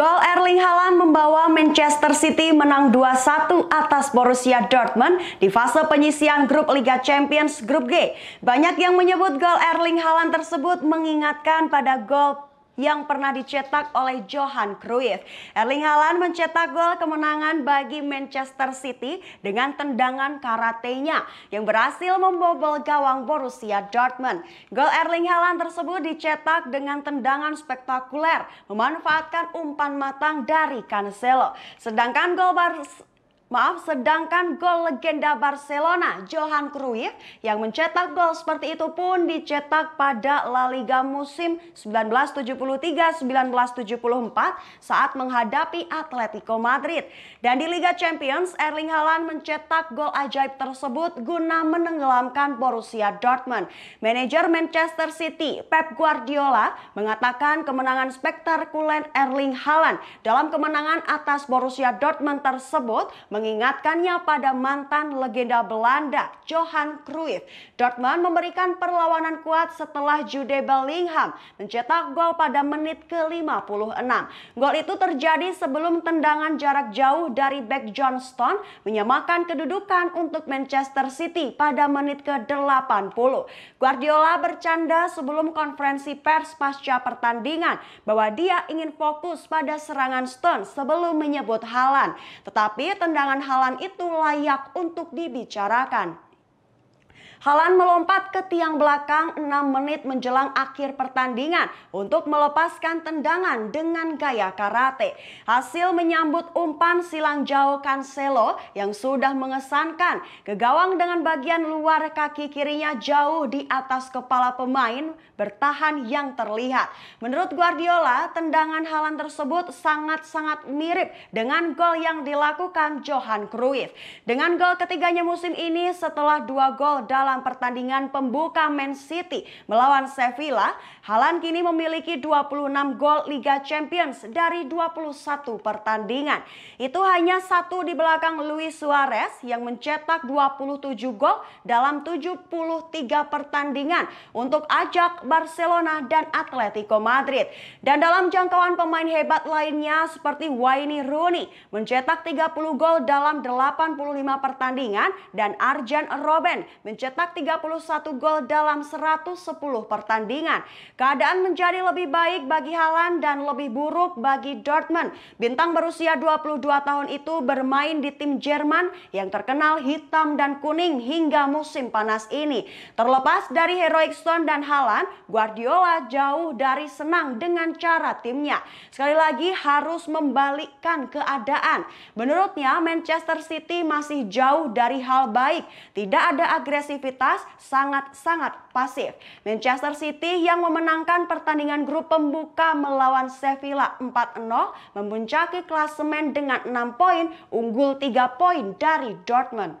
Gol Erling Haaland membawa Manchester City menang 2-1 atas Borussia Dortmund di fase penyisian grup Liga Champions Grup G. Banyak yang menyebut gol Erling Haaland tersebut mengingatkan pada gol yang pernah dicetak oleh Johan Cruyff. Erling Haaland mencetak gol kemenangan bagi Manchester City dengan tendangan karatenya yang berhasil membobol gawang Borussia Dortmund. Gol Erling Haaland tersebut dicetak dengan tendangan spektakuler memanfaatkan umpan matang dari Cancelo. Sedangkan gol Bar Maaf, sedangkan gol legenda Barcelona, Johan Cruyff, yang mencetak gol seperti itu pun dicetak pada La Liga musim 1973-1974 saat menghadapi Atletico Madrid. Dan di Liga Champions, Erling Haaland mencetak gol ajaib tersebut guna menenggelamkan Borussia Dortmund. Manajer Manchester City, Pep Guardiola, mengatakan kemenangan spektakuler Erling Haaland dalam kemenangan atas Borussia Dortmund tersebut mengingatkannya pada mantan legenda Belanda Johan Cruyff. Dortmund memberikan perlawanan kuat setelah Jude Bellingham mencetak gol pada menit ke-56. Gol itu terjadi sebelum tendangan jarak jauh dari back Johnston menyamakan kedudukan untuk Manchester City pada menit ke-80. Guardiola bercanda sebelum konferensi pers pasca pertandingan bahwa dia ingin fokus pada serangan Stone sebelum menyebut Halan. Tetapi tendangan halan itu layak untuk dibicarakan. Halan melompat ke tiang belakang 6 menit menjelang akhir pertandingan untuk melepaskan tendangan dengan gaya karate. Hasil menyambut umpan silang jauh Cancelo yang sudah mengesankan ke gawang dengan bagian luar kaki kirinya jauh di atas kepala pemain bertahan yang terlihat. Menurut Guardiola, tendangan Halan tersebut sangat-sangat mirip dengan gol yang dilakukan Johan Cruyff. Dengan gol ketiganya musim ini setelah dua gol dalam dalam pertandingan pembuka Man City melawan Sevilla, Halan kini memiliki 26 gol Liga Champions dari 21 pertandingan. Itu hanya satu di belakang Luis Suarez yang mencetak 27 gol dalam 73 pertandingan untuk Ajak, Barcelona, dan Atletico Madrid. Dan dalam jangkauan pemain hebat lainnya seperti Wayne Rooney mencetak 30 gol dalam 85 pertandingan dan Arjen Robben mencetak mencetak 31 gol dalam 110 pertandingan. Keadaan menjadi lebih baik bagi Halan dan lebih buruk bagi Dortmund. Bintang berusia 22 tahun itu bermain di tim Jerman yang terkenal hitam dan kuning hingga musim panas ini. Terlepas dari heroic Stone dan Halan, Guardiola jauh dari senang dengan cara timnya. Sekali lagi harus membalikkan keadaan. Menurutnya Manchester City masih jauh dari hal baik. Tidak ada agresif aktivitas sangat-sangat pasif. Manchester City yang memenangkan pertandingan grup pembuka melawan Sevilla 4-0 memuncaki klasemen dengan 6 poin, unggul 3 poin dari Dortmund.